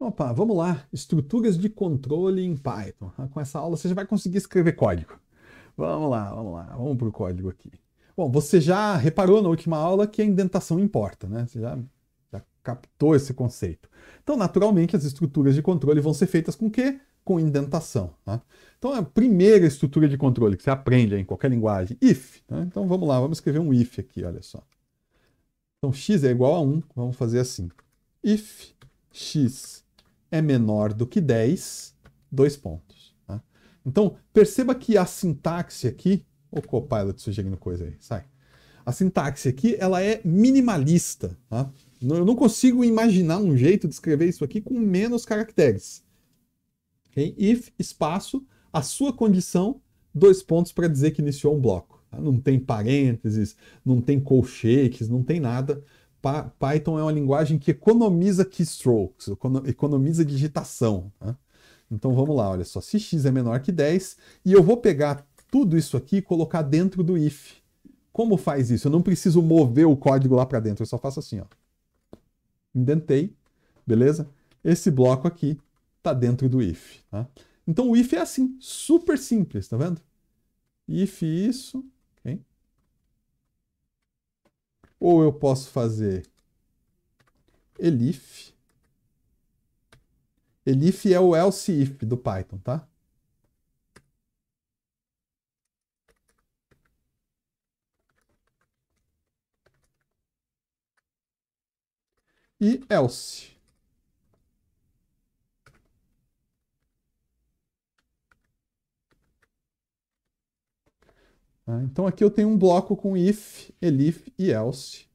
Opa, vamos lá. Estruturas de controle em Python. Ah, com essa aula você já vai conseguir escrever código. Vamos lá, vamos lá. Vamos para o código aqui. Bom, você já reparou na última aula que a indentação importa, né? Você já, já captou esse conceito. Então, naturalmente, as estruturas de controle vão ser feitas com o quê? Com indentação. Né? Então, a primeira estrutura de controle que você aprende em qualquer linguagem, if. Né? Então, vamos lá, vamos escrever um if aqui, olha só. Então, x é igual a 1, vamos fazer assim. If x é menor do que 10, dois pontos. Tá? Então, perceba que a sintaxe aqui. o Copilot sugerindo coisa aí, sai. A sintaxe aqui ela é minimalista. Tá? Eu não consigo imaginar um jeito de escrever isso aqui com menos caracteres. Okay? If, espaço, a sua condição, dois pontos para dizer que iniciou um bloco. Tá? Não tem parênteses, não tem colchetes, não tem nada. Python é uma linguagem que economiza keystrokes, economiza digitação. Né? Então vamos lá, olha só. Se x é menor que 10, e eu vou pegar tudo isso aqui e colocar dentro do if. Como faz isso? Eu não preciso mover o código lá para dentro, eu só faço assim, ó. Indentei, beleza? Esse bloco aqui está dentro do if. Tá? Então o if é assim, super simples, tá vendo? If isso, ou eu posso fazer elif. Elif é o else if do Python, tá? E else. Tá? Então aqui eu tenho um bloco com if, elif e else.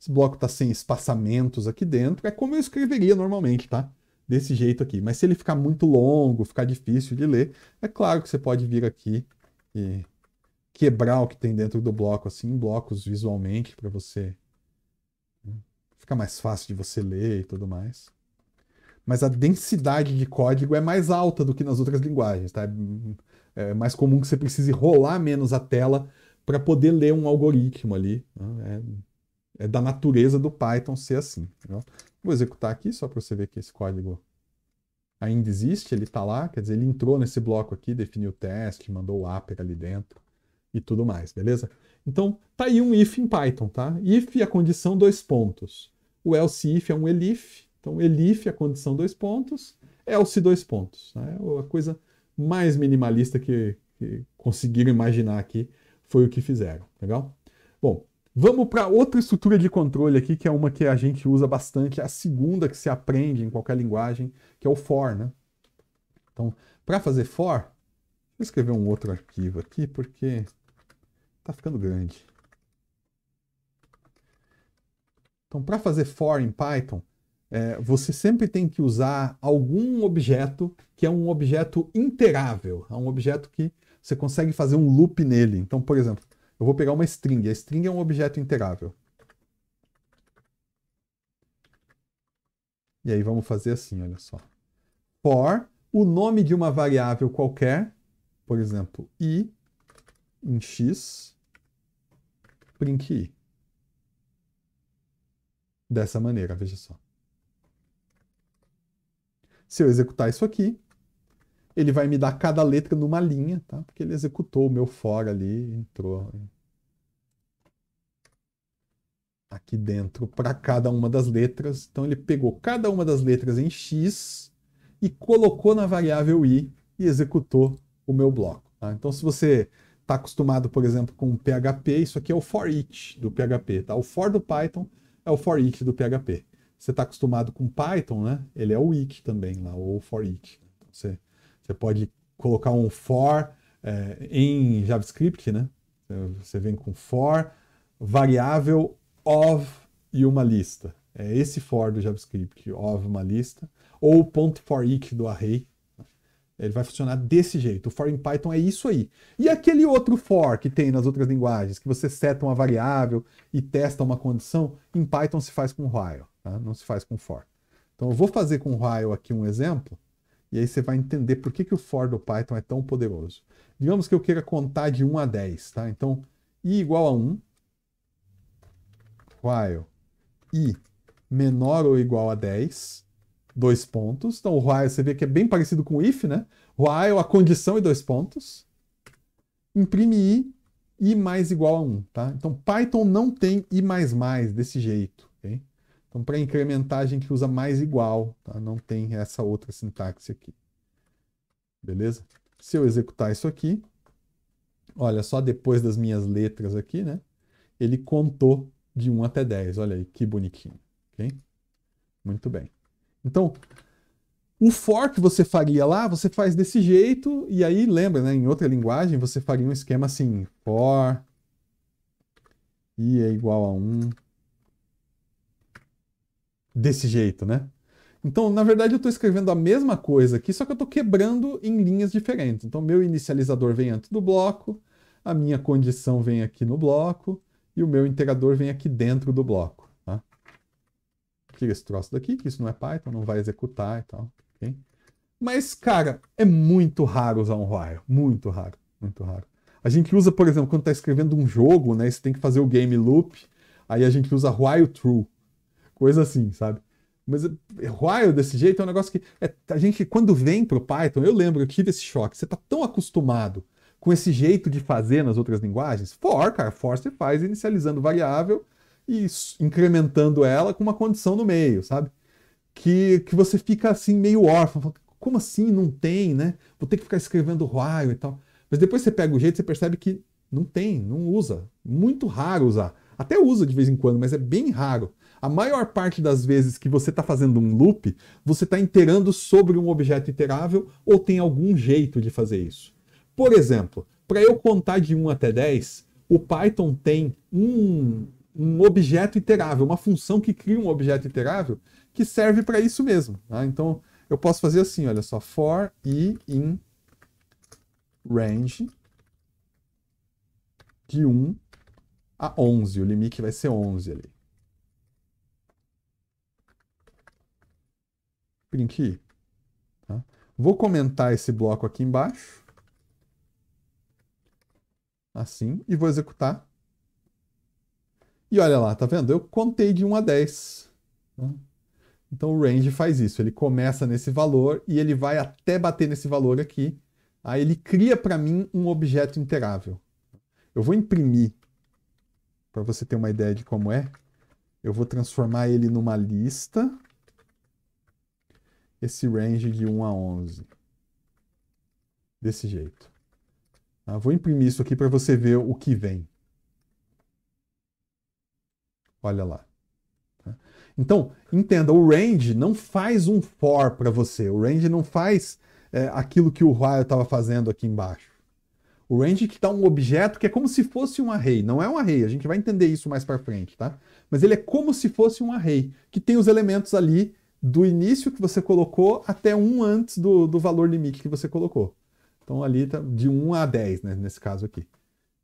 Esse bloco está sem espaçamentos aqui dentro, é como eu escreveria normalmente, tá? Desse jeito aqui. Mas se ele ficar muito longo, ficar difícil de ler, é claro que você pode vir aqui e quebrar o que tem dentro do bloco, assim, em blocos visualmente, para você né? ficar mais fácil de você ler e tudo mais. Mas a densidade de código é mais alta do que nas outras linguagens, tá? é mais comum que você precise rolar menos a tela para poder ler um algoritmo ali. Né? É, é, da natureza do Python ser assim. Vou executar aqui só para você ver que esse código ainda existe, ele está lá, quer dizer, ele entrou nesse bloco aqui, definiu o teste, mandou o upper ali dentro e tudo mais, beleza? Então, tá aí um if em Python, tá? If é a condição dois pontos. O else if é um elif, então elif é a condição dois pontos, else dois pontos. Né? A coisa mais minimalista que, que conseguiram imaginar aqui, foi o que fizeram, legal? Bom, vamos para outra estrutura de controle aqui, que é uma que a gente usa bastante, é a segunda que se aprende em qualquer linguagem, que é o for, né? Então, para fazer for, vou escrever um outro arquivo aqui, porque está ficando grande. Então, para fazer for em Python, é, você sempre tem que usar algum objeto que é um objeto interável, é um objeto que você consegue fazer um loop nele. Então, por exemplo, eu vou pegar uma string. A string é um objeto interável. E aí vamos fazer assim, olha só. For o nome de uma variável qualquer, por exemplo, i em x, print i. Dessa maneira, veja só. Se eu executar isso aqui, ele vai me dar cada letra numa linha, tá? Porque ele executou o meu for ali entrou aqui dentro para cada uma das letras. Então ele pegou cada uma das letras em x e colocou na variável i e executou o meu bloco. Tá? Então se você está acostumado, por exemplo, com PHP, isso aqui é o for each do PHP. Tá? O for do Python é o for each do PHP você está acostumado com Python, né? Ele é o each também lá, ou for each. Então, você, você pode colocar um for é, em JavaScript, né? Você vem com for variável of e uma lista. É esse for do JavaScript, of uma lista, ou ponto for each do array. Ele vai funcionar desse jeito. O for em Python é isso aí. E aquele outro for que tem nas outras linguagens, que você seta uma variável e testa uma condição, em Python se faz com while. Tá? Não se faz com for. Então eu vou fazer com while aqui um exemplo, e aí você vai entender por que, que o for do Python é tão poderoso. Digamos que eu queira contar de 1 a 10, tá? Então, i igual a 1, while i menor ou igual a 10, dois pontos. Então, o while você vê que é bem parecido com o if, né? While, a condição e é dois pontos. Imprime i, i mais igual a 1, tá? Então, Python não tem i mais mais desse jeito, ok? Então, para incrementar, a gente usa mais igual, tá? não tem essa outra sintaxe aqui. Beleza? Se eu executar isso aqui, olha, só depois das minhas letras aqui, né? Ele contou de 1 até 10. Olha aí, que bonitinho. Ok? Muito bem. Então, o for que você faria lá, você faz desse jeito, e aí, lembra, né? Em outra linguagem, você faria um esquema assim, for i é igual a 1, desse jeito, né? Então, na verdade, eu estou escrevendo a mesma coisa aqui, só que eu estou quebrando em linhas diferentes. Então, meu inicializador vem antes do bloco, a minha condição vem aqui no bloco e o meu integrador vem aqui dentro do bloco. Tá? Tira esse troço daqui, que isso não é Python, não vai executar e tal. Okay? Mas, cara, é muito raro usar um while. Muito raro, muito raro. A gente usa, por exemplo, quando está escrevendo um jogo, né? Você tem que fazer o game loop. Aí a gente usa while true. Coisa assim, sabe? Mas eh, while desse jeito é um negócio que é, a gente, quando vem pro Python, eu lembro, eu tive esse choque. Você tá tão acostumado com esse jeito de fazer nas outras linguagens. For, cara, for você faz inicializando variável e incrementando ela com uma condição no meio, sabe? Que, que você fica assim meio órfão. Como assim? Não tem, né? Vou ter que ficar escrevendo while e tal. Mas depois você pega o jeito, você percebe que não tem, não usa. Muito raro usar. Até usa de vez em quando, mas é bem raro a maior parte das vezes que você está fazendo um loop, você está iterando sobre um objeto iterável ou tem algum jeito de fazer isso. Por exemplo, para eu contar de 1 até 10, o Python tem um, um objeto iterável, uma função que cria um objeto iterável que serve para isso mesmo. Tá? Então, eu posso fazer assim, olha só, for i in range de 1 a 11, o limite vai ser 11 ali. print Tá? Vou comentar esse bloco aqui embaixo, assim, e vou executar. E olha lá, tá vendo? Eu contei de 1 a 10. Tá? Então o range faz isso, ele começa nesse valor e ele vai até bater nesse valor aqui. Aí ele cria para mim um objeto interável. Eu vou imprimir, para você ter uma ideia de como é. Eu vou transformar ele numa lista esse range de 1 a 11. Desse jeito. Tá? Vou imprimir isso aqui para você ver o que vem. Olha lá. Tá? Então, entenda, o range não faz um for para você. O range não faz é, aquilo que o while estava fazendo aqui embaixo. O range que dá tá um objeto que é como se fosse um array. Não é um array, a gente vai entender isso mais para frente, tá? Mas ele é como se fosse um array, que tem os elementos ali do início que você colocou até um antes do, do valor limite que você colocou. Então ali tá de 1 a 10, né, nesse caso aqui.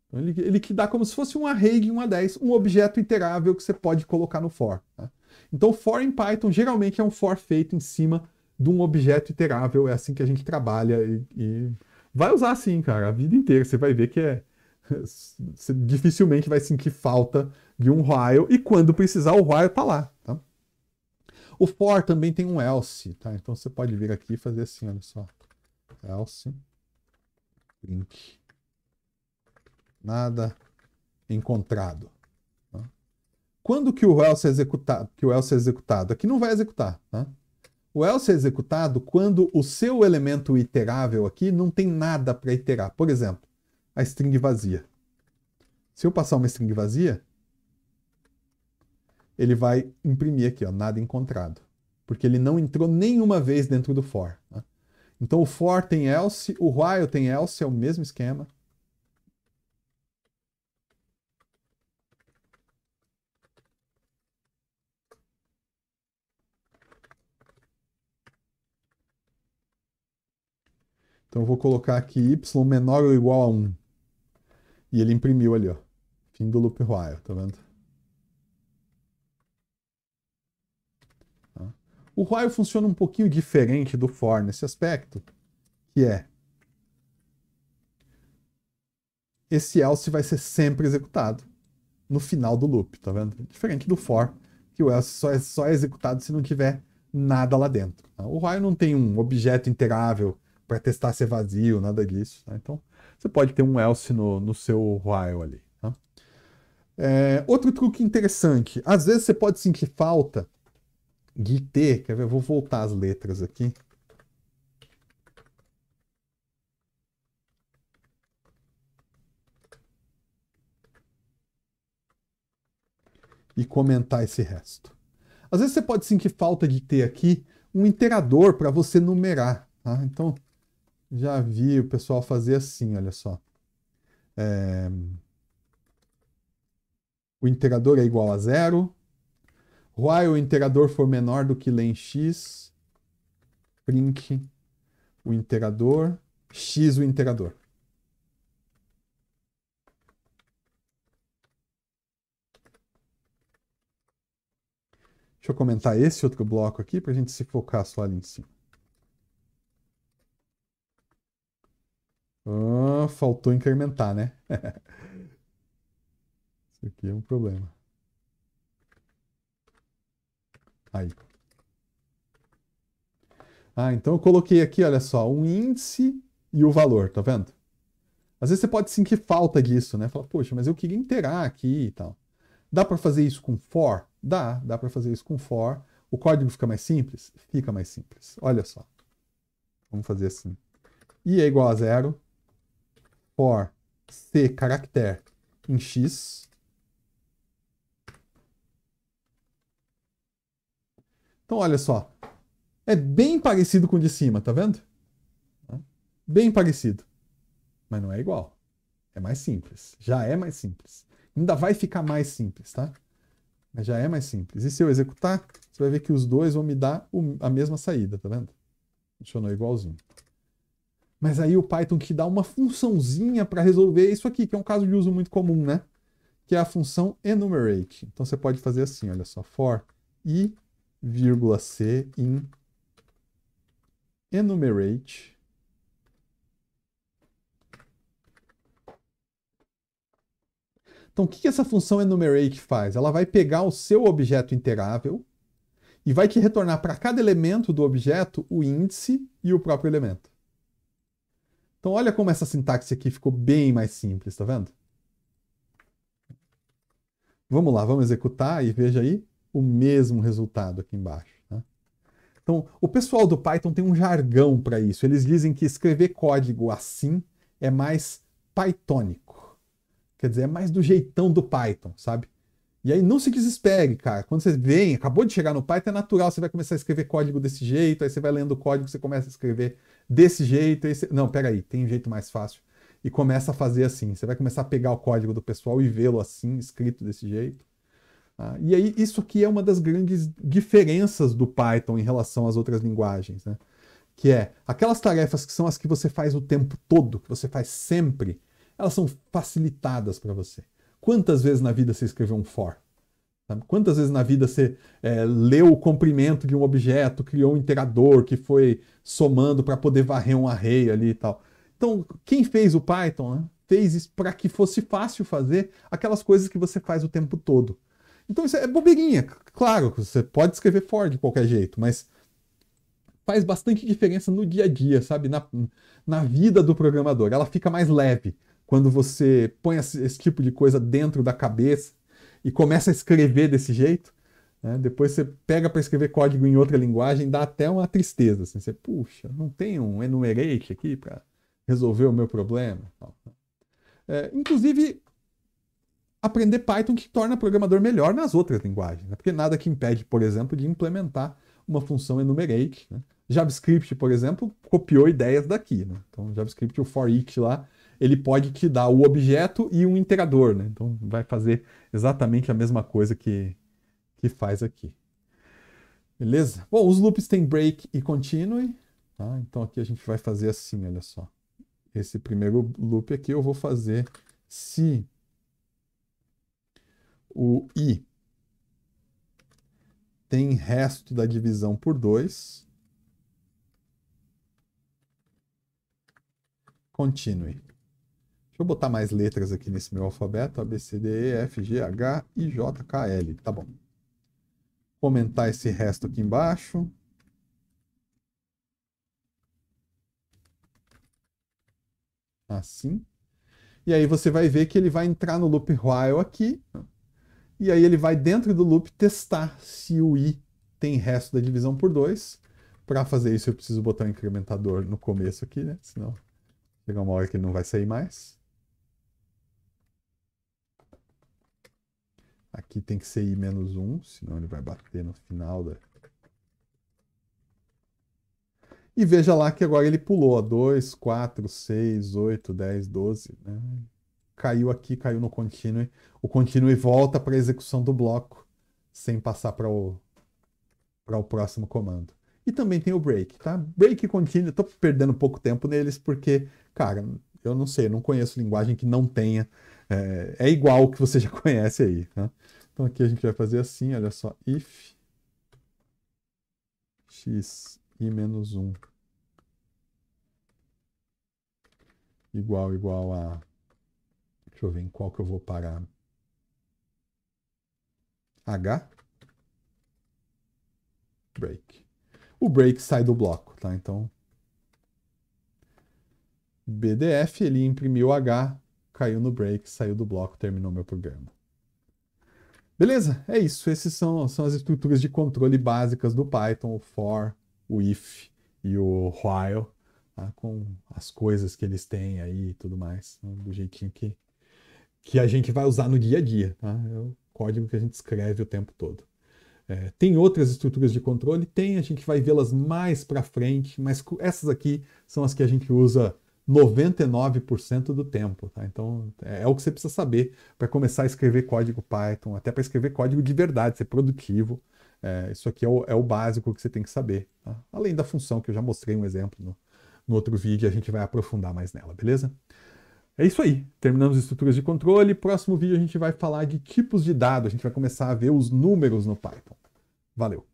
Então, ele, ele que dá como se fosse um array de 1 a 10, um objeto iterável que você pode colocar no for. Tá? Então for em Python geralmente é um for feito em cima de um objeto iterável, é assim que a gente trabalha e, e vai usar assim, cara, a vida inteira. Você vai ver que é, você dificilmente vai sentir falta de um while e quando precisar o while tá lá, tá? O for também tem um else, tá? Então você pode vir aqui e fazer assim, olha só. Else. Print. Nada encontrado. Tá? Quando que o else é executado? Que o else é executado? Aqui não vai executar, tá? O else é executado quando o seu elemento iterável aqui não tem nada para iterar. Por exemplo, a string vazia. Se eu passar uma string vazia, ele vai imprimir aqui, ó, nada encontrado. Porque ele não entrou nenhuma vez dentro do for. Né? Então o for tem else, o while tem else, é o mesmo esquema. Então eu vou colocar aqui y menor ou igual a 1. E ele imprimiu ali, ó. Fim do loop while, tá vendo? O while funciona um pouquinho diferente do for nesse aspecto, que é esse else vai ser sempre executado no final do loop, tá vendo? Diferente do for, que o else só é, só é executado se não tiver nada lá dentro. Tá? O while não tem um objeto interável para testar se é vazio, nada disso. Tá? Então, você pode ter um else no, no seu while ali. Tá? É, outro truque interessante. Às vezes você pode sentir falta ter, quer ver? Eu vou voltar as letras aqui. E comentar esse resto. Às vezes você pode sentir falta de ter aqui um interador para você numerar. Tá? Então, já vi o pessoal fazer assim, olha só. É... O interador é igual a zero, While o integrador for menor do que len x, print o integrador, x o integrador. Deixa eu comentar esse outro bloco aqui para a gente se focar só ali em cima. Ah, faltou incrementar, né? Isso aqui é um problema. Aí. Ah, então eu coloquei aqui, olha só, um índice e o valor, tá vendo? Às vezes você pode sentir falta disso, né? Falar, poxa, mas eu queria inteirar aqui e tal. Dá para fazer isso com for? Dá, dá para fazer isso com for. O código fica mais simples? Fica mais simples. Olha só. Vamos fazer assim. i é igual a zero. For c caractere em x Então, olha só. É bem parecido com o de cima, tá vendo? Bem parecido. Mas não é igual. É mais simples. Já é mais simples. Ainda vai ficar mais simples, tá? Mas já é mais simples. E se eu executar, você vai ver que os dois vão me dar a mesma saída, tá vendo? Funcionou igualzinho. Mas aí o Python te dá uma funçãozinha para resolver isso aqui, que é um caso de uso muito comum, né? Que é a função enumerate. Então você pode fazer assim, olha só, for i vírgula C em enumerate Então, o que essa função enumerate faz? Ela vai pegar o seu objeto interável e vai te retornar para cada elemento do objeto o índice e o próprio elemento. Então, olha como essa sintaxe aqui ficou bem mais simples, tá vendo? Vamos lá, vamos executar e veja aí o mesmo resultado aqui embaixo. Né? Então, o pessoal do Python tem um jargão para isso. Eles dizem que escrever código assim é mais Pythonico. Quer dizer, é mais do jeitão do Python, sabe? E aí não se desespere, cara. Quando você vem, acabou de chegar no Python, é natural, você vai começar a escrever código desse jeito, aí você vai lendo o código, você começa a escrever desse jeito, aí você... não, peraí, tem um jeito mais fácil. E começa a fazer assim. Você vai começar a pegar o código do pessoal e vê-lo assim, escrito desse jeito. Ah, e aí, isso aqui é uma das grandes diferenças do Python em relação às outras linguagens, né? Que é aquelas tarefas que são as que você faz o tempo todo, que você faz sempre, elas são facilitadas para você. Quantas vezes na vida você escreveu um for? Sabe? Quantas vezes na vida você é, leu o comprimento de um objeto, criou um iterador que foi somando para poder varrer um array ali e tal? Então, quem fez o Python né, fez isso para que fosse fácil fazer aquelas coisas que você faz o tempo todo. Então isso é bobeirinha. Claro, você pode escrever fora de qualquer jeito, mas faz bastante diferença no dia a dia, sabe? Na, na vida do programador. Ela fica mais leve quando você põe esse, esse tipo de coisa dentro da cabeça e começa a escrever desse jeito. Né? Depois você pega para escrever código em outra linguagem, dá até uma tristeza. Assim. Você, puxa, não tem um enumerate aqui para resolver o meu problema. Né? É, inclusive, aprender Python que torna programador melhor nas outras linguagens. Né? Porque nada que impede, por exemplo, de implementar uma função enumerate. Né? JavaScript, por exemplo, copiou ideias daqui. Né? Então, JavaScript, o for each lá, ele pode te dar o objeto e um integrador. Né? Então, vai fazer exatamente a mesma coisa que, que faz aqui. Beleza? Bom, os loops têm break e continue. Tá? Então, aqui a gente vai fazer assim, olha só. Esse primeiro loop aqui eu vou fazer se o I tem resto da divisão por 2. Continue. Deixa eu botar mais letras aqui nesse meu alfabeto. A, B, C, D, E, F, G, H, I, J, K, L. Tá bom. Comentar esse resto aqui embaixo. Assim. E aí você vai ver que ele vai entrar no loop while aqui. E aí ele vai dentro do loop testar se o i tem resto da divisão por 2. Para fazer isso eu preciso botar um incrementador no começo aqui, né? Senão chegar uma hora que ele não vai sair mais. Aqui tem que ser i menos 1, senão ele vai bater no final da... E veja lá que agora ele pulou, ó, 2, 4, 6, 8, 10, 12, né? caiu aqui, caiu no continue. O continue volta para a execução do bloco sem passar para o, para o próximo comando. E também tem o break, tá? Break e continue, estou perdendo pouco tempo neles porque, cara, eu não sei, não conheço linguagem que não tenha. É, é igual o que você já conhece aí, né? Então aqui a gente vai fazer assim, olha só, if x i menos 1 igual igual a Deixa eu ver em qual que eu vou parar. H. Break. O break sai do bloco, tá? Então, BDF, ele imprimiu H, caiu no break, saiu do bloco, terminou meu programa. Beleza? É isso. Essas são, são as estruturas de controle básicas do Python, o for, o if e o while, tá? com as coisas que eles têm aí e tudo mais, né? do jeitinho que que a gente vai usar no dia a dia. Tá? É o código que a gente escreve o tempo todo. É, tem outras estruturas de controle? Tem, a gente vai vê-las mais para frente, mas essas aqui são as que a gente usa 99% do tempo. Tá? Então, é, é o que você precisa saber para começar a escrever código Python, até para escrever código de verdade, ser produtivo. É, isso aqui é o, é o, básico que você tem que saber. Tá? Além da função, que eu já mostrei um exemplo no, no outro vídeo, a gente vai aprofundar mais nela, beleza? É isso aí. Terminamos estruturas de controle. Próximo vídeo a gente vai falar de tipos de dados. A gente vai começar a ver os números no Python. Valeu!